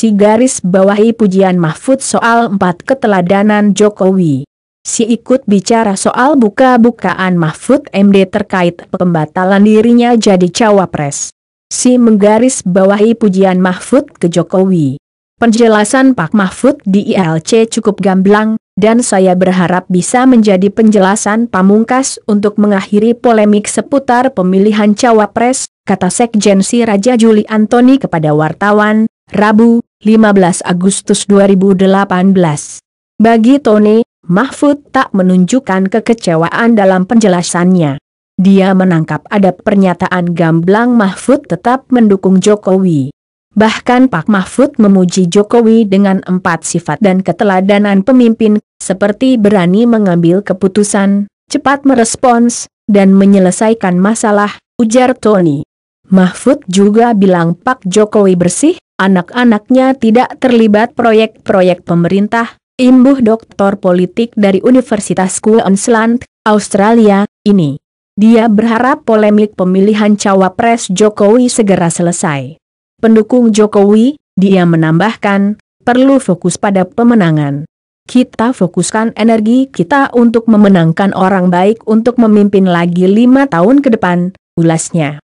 si garis bawahi pujian Mahfud soal empat keteladanan Jokowi. Si ikut bicara soal buka-bukaan Mahfud MD terkait pembatalan dirinya jadi cawapres. Si menggaris bawahi pujian Mahfud ke Jokowi. Penjelasan Pak Mahfud di ILC cukup gamblang, dan saya berharap bisa menjadi penjelasan pamungkas untuk mengakhiri polemik seputar pemilihan cawapres, kata Sekjen Si Raja Juli Antoni kepada wartawan, Rabu, 15 Agustus 2018. Bagi Tony, Mahfud tak menunjukkan kekecewaan dalam penjelasannya. Dia menangkap ada pernyataan gamblang Mahfud tetap mendukung Jokowi. Bahkan Pak Mahfud memuji Jokowi dengan empat sifat dan keteladanan pemimpin, seperti berani mengambil keputusan, cepat merespons, dan menyelesaikan masalah, ujar Tony. Mahfud juga bilang Pak Jokowi bersih, Anak-anaknya tidak terlibat proyek-proyek pemerintah, imbuh doktor politik dari Universitas Queensland, Australia, ini. Dia berharap polemik pemilihan cawapres Jokowi segera selesai. Pendukung Jokowi, dia menambahkan, perlu fokus pada pemenangan. Kita fokuskan energi kita untuk memenangkan orang baik untuk memimpin lagi lima tahun ke depan, ulasnya.